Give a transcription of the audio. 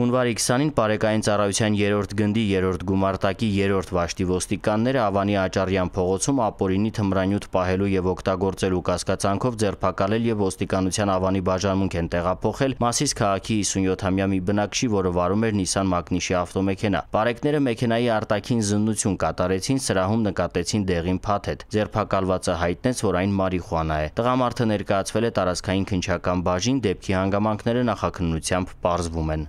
Հունվարի 20-ին Պարեկային ծառայության 3-րդ գնդի 3-րդ գումարտակի 3-րդ վաշտի ոստիկանները Ավանի Աճարյան փողոցում ապօրինի թմրանյութ պահելու եւ օգտագործելու կասկածանքով ձերբակալել եւ ոստիկանության Ավանի բաժանմունք են տեղափոխել Մասիս քաղաքի 57-ամյա մի բնակչի, որը վարում էր Nissan Magnish-ի ավտոմեքենա։ Պարեկները մեքենայի արտաքին զննություն կատարեցին, սրահում նկատեցին դեղին փաթեթ։ Ձերբակալվածը հայտնեց, որ այն մարիխուանա է։ Տղամարդը ներկայացվել է տարածքային քնչական բաժին, դեպքի հանգամանքները նախաքննությամբ պարզվում են։